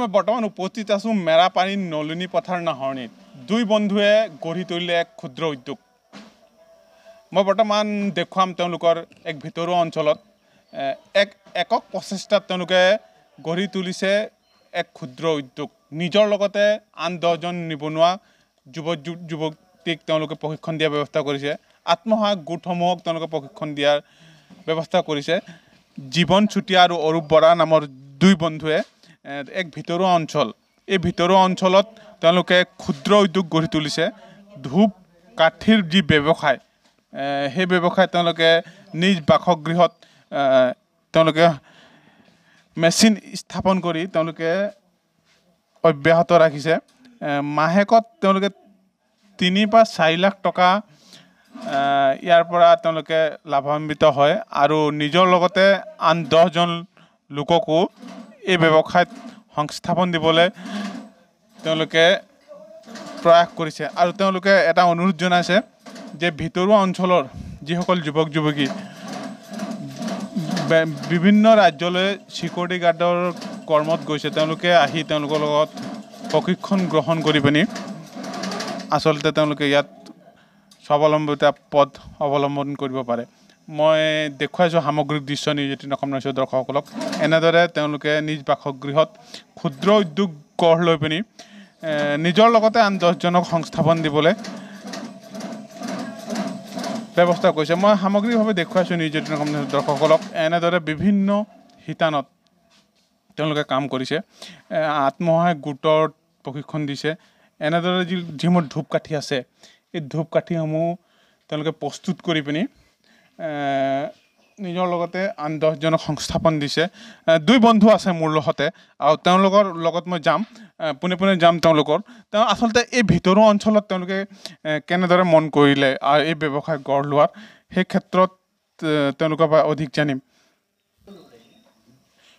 মই বৰ্তমান উপস্থিত আছোঁ মেৰাপানী নলিনী পথাৰ নাহৰণিত দুই বন্ধুৱে গঢ়ি তুলিলে এক ক্ষুদ্ৰ উদ্যোগ মই বৰ্তমান দেখুৱাম তেওঁলোকৰ এক ভিতৰুৱা অঞ্চলত এক একক প্ৰচেষ্টাত তেওঁলোকে গঢ়ি তুলিছে এক ক্ষুদ্ৰ উদ্যোগ নিজৰ লগতে আন দহজন নিবনুৱা যুৱ যুৱতীক তেওঁলোকে প্ৰশিক্ষণ দিয়াৰ ব্যৱস্থা কৰিছে আত্মসহায়ক গোটসমূহক তেওঁলোকে প্ৰশিক্ষণ দিয়াৰ ব্যৱস্থা কৰিছে জীৱন চুতীয়া আৰু অৰূপ বৰা নামৰ দুই বন্ধুৱে এক ভিতৰুৱা অঞ্চল এই ভিতৰুৱা অঞ্চলত তেওঁলোকে ক্ষুদ্ৰ উদ্যোগ গঢ়ি তুলিছে ধূপ কাঠিৰ যি ব্যৱসায় সেই ব্যৱসায় তেওঁলোকে নিজ বাসগৃহত তেওঁলোকে মেচিন স্থাপন কৰি তেওঁলোকে অব্যাহত ৰাখিছে মাহেকত তেওঁলোকে তিনিৰ পৰা চাৰি লাখ টকা ইয়াৰ পৰা তেওঁলোকে লাভান্বিত হয় আৰু নিজৰ লগতে আন দহজন লোককো এই ব্যৱসায়ত সংস্থাপন দিবলৈ তেওঁলোকে প্ৰয়াস কৰিছে আৰু তেওঁলোকে এটা অনুৰোধ জনাইছে যে ভিতৰুৱা অঞ্চলৰ যিসকল যুৱক যুৱতী বিভিন্ন ৰাজ্যলৈ ছিকিউৰিটি গাৰ্ডৰ কৰ্মত গৈছে তেওঁলোকে আহি তেওঁলোকৰ লগত প্ৰশিক্ষণ গ্ৰহণ কৰি পিনি আচলতে তেওঁলোকে ইয়াত স্বাৱলম্বিতা পথ অৱলম্বন কৰিব পাৰে মই দেখুৱাইছোঁ সামগ্ৰিক দৃশ্য নিউজ এইটিন অসম নাৰিছোঁ দৰ্শকসকলক এনেদৰে তেওঁলোকে নিজ বাসগৃহত ক্ষুদ্ৰ উদ্যোগ গঢ় লৈ পিনি নিজৰ লগতে আন দহজনক সংস্থাপন দিবলৈ ব্যৱস্থা কৰিছে মই সামগ্ৰিকভাৱে দেখুৱাইছোঁ নিউজ এইটিন অসম নাৰিছোঁ দৰ্শকসকলক এনেদৰে বিভিন্ন শিতানত তেওঁলোকে কাম কৰিছে আত্মসহায়ক গোটৰ প্ৰশিক্ষণ দিছে এনেদৰে যি যিসমূহ ধূপকাঠি আছে এই ধূপকাঠিসমূহ তেওঁলোকে প্ৰস্তুত কৰি পিনি নিজৰ লগতে আন দহজনক সংস্থাপন দিছে দুই বন্ধু আছে মোৰ লগতে আৰু তেওঁলোকৰ লগত মই যাম পোনে পোনে যাম তেওঁলোকৰ তেওঁ আচলতে এই ভিতৰুৱা অঞ্চলত তেওঁলোকে কেনেদৰে মন কৰিলে আৰু এই ব্যৱসায় গঢ় লোৱাৰ সেই ক্ষেত্ৰত তেওঁলোকৰ পৰা অধিক জানিম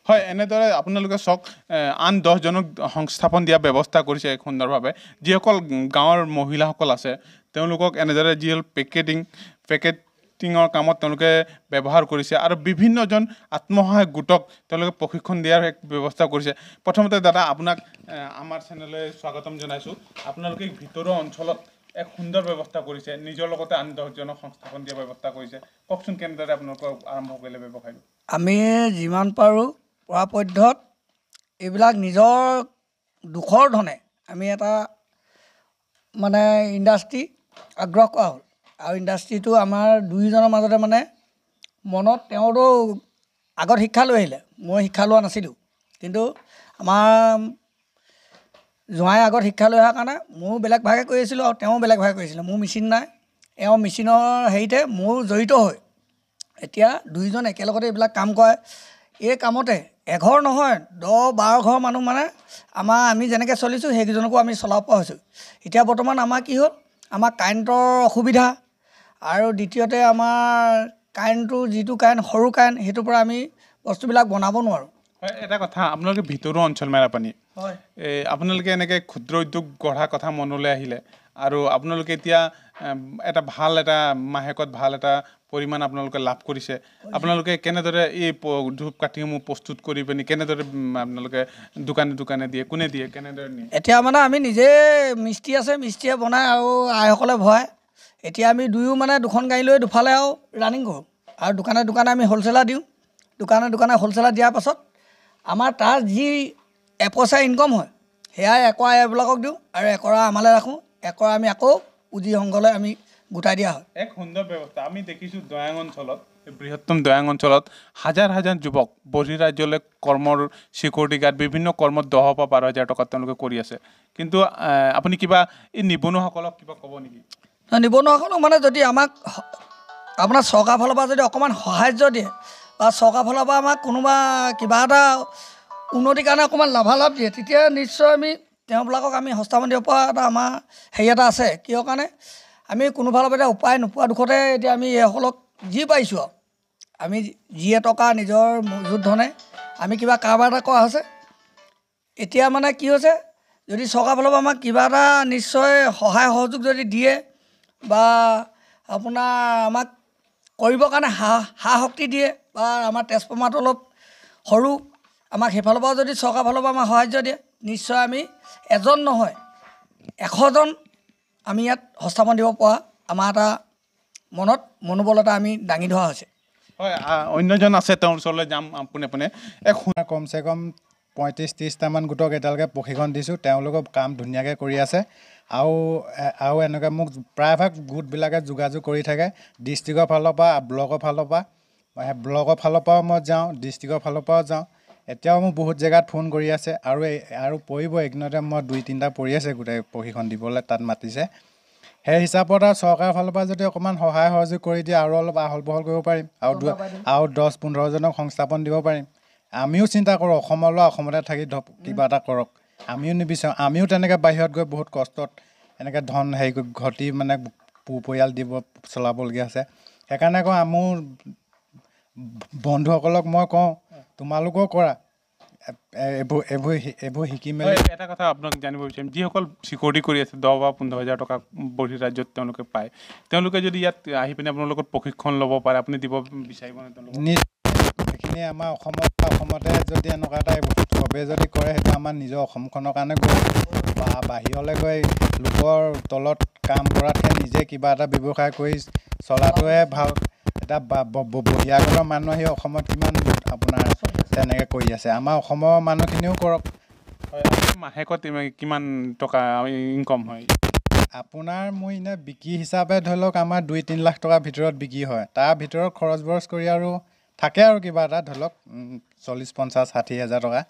হয় এনেদৰে আপোনালোকে চাওক আন দহজনক সংস্থাপন দিয়া ব্যৱস্থা কৰিছে সুন্দৰভাৱে যিসকল গাঁৱৰ মহিলাসকল আছে তেওঁলোকক এনেদৰে যিসকল পেকেটিং পেকেট টিঙৰ কামত তেওঁলোকে ব্যৱহাৰ কৰিছে আৰু বিভিন্নজন আত্মসহায়ক গোটক তেওঁলোকে প্ৰশিক্ষণ দিয়াৰ এক ব্যৱস্থা কৰিছে প্ৰথমতে দাদা আপোনাক আমাৰ চেনেললৈ স্বাগতম জনাইছোঁ আপোনালোকে ভিতৰুৱা অঞ্চলত এক সুন্দৰ ব্যৱস্থা কৰিছে নিজৰ লগতে আন দহজনক সংস্থাপন দিয়াৰ ব্যৱস্থা কৰিছে কওকচোন কেনেদৰে আপোনালোকৰ আৰম্ভ কৰিলে ব্যৱসায়টো আমি যিমান পাৰোঁ পৰাপক্ষত এইবিলাক নিজৰ দুখৰ ধনে আমি এটা মানে ইণ্ডাষ্ট্ৰি আগ্ৰহ কৰা হ'ল আৰু ইণ্ডাষ্ট্ৰিটো আমাৰ দুয়োজনৰ মাজতে মানে মনত তেওঁতো আগত শিক্ষা লৈ আহিলে মই শিক্ষা লোৱা নাছিলোঁ কিন্তু আমাৰ জোঁৱাই আগত শিক্ষা লৈ অহাৰ কাৰণে ময়ো বেলেগ ভাগে কৰি আছিলোঁ আৰু তেওঁ বেলেগ ভাগে কৰিছিলে মোৰ মেচিন নাই এওঁ মেচিনৰ হেৰিতে ময়ো জড়িত হৈ এতিয়া দুয়োজন একেলগতে এইবিলাক কাম কৰে এই কামতে এঘৰ নহয় দহ বাৰ ঘৰ মানুহ মানে আমাৰ আমি যেনেকৈ চলিছোঁ সেইকেইজনকো আমি চলাব পৰা হৈছোঁ এতিয়া বৰ্তমান আমাৰ কি হ'ল আমাৰ কাৰেণ্টৰ অসুবিধা আৰু দ্বিতীয়তে আমাৰ কাৰেণ্টটো যিটো কাৰেণ্ট সৰু কাৰেণ্ট সেইটোৰ পৰা আমি বস্তুবিলাক বনাব নোৱাৰোঁ এটা কথা আপোনালোকে ভিতৰুৱা অঞ্চল মেৰা পানী হয় আপোনালোকে এনেকৈ ক্ষুদ্ৰ উদ্যোগ গঢ়াৰ কথা মনলৈ আহিলে আৰু আপোনালোকে এতিয়া এটা ভাল এটা মাহেকত ভাল এটা পৰিমাণ আপোনালোকে লাভ কৰিছে আপোনালোকে কেনেদৰে এই ধূপ ধূপকাঠিসমূহ প্ৰস্তুত কৰি পিনি কেনেদৰে আপোনালোকে দোকানে দোকানে দিয়ে কোনে দিয়ে কেনেদৰে নিয়ে এতিয়া মানে আমি নিজে মিস্ত্ৰী আছে মিস্ত্ৰীয়ে বনায় আৰু আইসকলে ভৰায় এতিয়া আমি দুয়ো মানে দুখন গাড়ী লৈ দুফালে আৰু ৰানিং কৰোঁ আৰু দোকানে দোকানে আমি হ'লচেলাৰ দিওঁ দোকানে দোকানে হ'লচেলাৰ দিয়াৰ পাছত আমাৰ তাৰ যি এপইচা ইনকম হয় সেয়াই একৰা এইবিলাকক দিওঁ আৰু একৰা আমালৈ ৰাখোঁ একৰা আমি আকৌ উজি সংঘলৈ আমি গোটাই দিয়া হয় এক সুন্দৰ ব্যৱস্থা আমি দেখিছোঁ দয়াং অঞ্চলত বৃহত্তম দয়াং অঞ্চলত হাজাৰ হাজাৰ যুৱক ৰাজ্যলৈ কৰ্মৰ চিকিউৰিটি গাৰ্ড বিভিন্ন কৰ্মত দহৰ পৰা বাৰ হাজাৰ টকাত তেওঁলোকে কৰি আছে কিন্তু আপুনি কিবা এই নিবনুৱাসকলক কিবা ক'ব নেকি নিবনুৱাখনক মানে যদি আমাক আপোনাৰ চৰকাৰ ফালৰ পৰা যদি অকণমান সাহাৰ্য দিয়ে বা চৰকাৰ ফালৰ পৰা আমাক কোনোবা কিবা এটা উন্নতিৰ কাৰণে অকণমান লাভালাভ দিয়ে তেতিয়া নিশ্চয় আমি তেওঁবিলাকক আমি হস্তাপন দিব পৰা এটা আমাৰ হেৰি এটা আছে কিয় কাৰণে আমি কোনোফালৰ পৰা এতিয়া উপায় নোপোৱা দুখতে এতিয়া আমি এইসকলক যি পাইছোঁ আৰু আমি যিয়ে টকা নিজৰ মজুত ধনে আমি কিবা কাৰোবাৰ এটা কৰা হৈছে এতিয়া মানে কি হৈছে যদি চৰকাৰ ফালৰ পৰা আমাক কিবা এটা নিশ্চয় সহায় সহযোগ যদি দিয়ে বা আপোনাৰ আমাক কৰিবৰ কাৰণে সা সা শক্তি দিয়ে বা আমাৰ ট্ৰেঞ্চফৰ্মাৰটো অলপ সৰু আমাক সেইফালৰ পৰাও যদি চৰকাৰৰ ফালৰ পৰা আমাক সাহাৰ্য দিয়ে নিশ্চয় আমি এজন নহয় এশজন আমি ইয়াত সংস্থাপন দিব পৰা আমাৰ এটা মনত মনোবলতা আমি দাঙি ধৰা হৈছে হয় অন্যজন আছে তেওঁৰ ওচৰলৈ যাম পোনে পোনে এক কমচে কম পঁয়ত্ৰিছ ত্ৰিছটামান গোটক এতিয়ালৈকে প্ৰশিক্ষণ দিছোঁ তেওঁলোকেও কাম ধুনীয়াকৈ কৰি আছে আৰু আৰু এনেকৈ মোক প্ৰায়ভাগ গোটবিলাকে যোগাযোগ কৰি থাকে ডিষ্ট্ৰিক্টৰ ফালৰ পৰা ব্লকৰ ফালৰ পৰা ব্লকৰ ফালৰ পৰাও মই যাওঁ ডিষ্ট্ৰিক্টৰ ফালৰ পৰাও যাওঁ এতিয়াও মোক বহুত জেগাত ফোন কৰি আছে আৰু এই আৰু পৰিব এইকেইদিনতে মই দুই তিনিটা পৰি আছে গোটেই প্ৰশিক্ষণ দিবলৈ তাত মাতিছে সেই হিচাপত আৰু চৰকাৰৰ ফালৰ পৰা যদি অকণমান সহায় সহযোগ কৰি দিয়ে আৰু অলপ আহল বহল কৰিব পাৰিম আৰু আৰু দহ পোন্ধৰজনক সংস্থাপন দিব পাৰিম আমিও চিন্তা কৰোঁ অসমৰ অসমলৈ অসমতে থাকি ধৰক কিবা এটা কৰক আমিও নিবিচাৰোঁ আমিও তেনেকৈ বাহিৰত গৈ বহুত কষ্টত এনেকৈ ধন হেৰি কৰি ঘটি মানে পোহ পৰিয়াল দিব চলাবলগীয়া আছে সেইকাৰণে কওঁ মোৰ বন্ধুসকলক মই কওঁ তোমালোকেও কৰা এইবোৰ এইবোৰ এইবোৰ শিকি মেলি এটা কথা আপোনাক জানিব বিচাৰিম যিসকল চিকিউৰিটি কৰি আছে দহ বা পোন্ধৰ হাজাৰ টকা বহি ৰাজ্যত তেওঁলোকে পায় তেওঁলোকে যদি ইয়াত আহি পিনে আপোনালোকৰ প্ৰশিক্ষণ ল'ব পাৰে আপুনি দিব বিচাৰিব নে তেওঁলোকে আমি আমাৰ অসমত বা অসমতে যদি এনেকুৱা এটা চবে যদি কৰে সেইটো আমাৰ নিজৰ অসমখনৰ কাৰণে গৈ বা বাহিৰলৈ গৈ লোকৰ তলত কাম কৰাতকৈ নিজে কিবা এটা ব্যৱসায় কৰি চলাটোহে ভাল এটা বহিয়াগত মানুহ আহি অসমত কিমান আপোনাৰ তেনেকৈ কৰি আছে আমাৰ অসমৰ মানুহখিনিও কৰক মাহেকত কিমান টকা ইনকম হয় আপোনাৰ মোৰ এনেই বিক্ৰী হিচাপে ধৰি লওক আমাৰ দুই তিনি লাখ টকাৰ ভিতৰত বিক্ৰী হয় তাৰ ভিতৰত খৰচ বৰচ কৰি আৰু থাকে আৰু কিবা এটা ধৰি লওক চল্লিছ পঞ্চাছ ষাঠি হাজাৰ টকা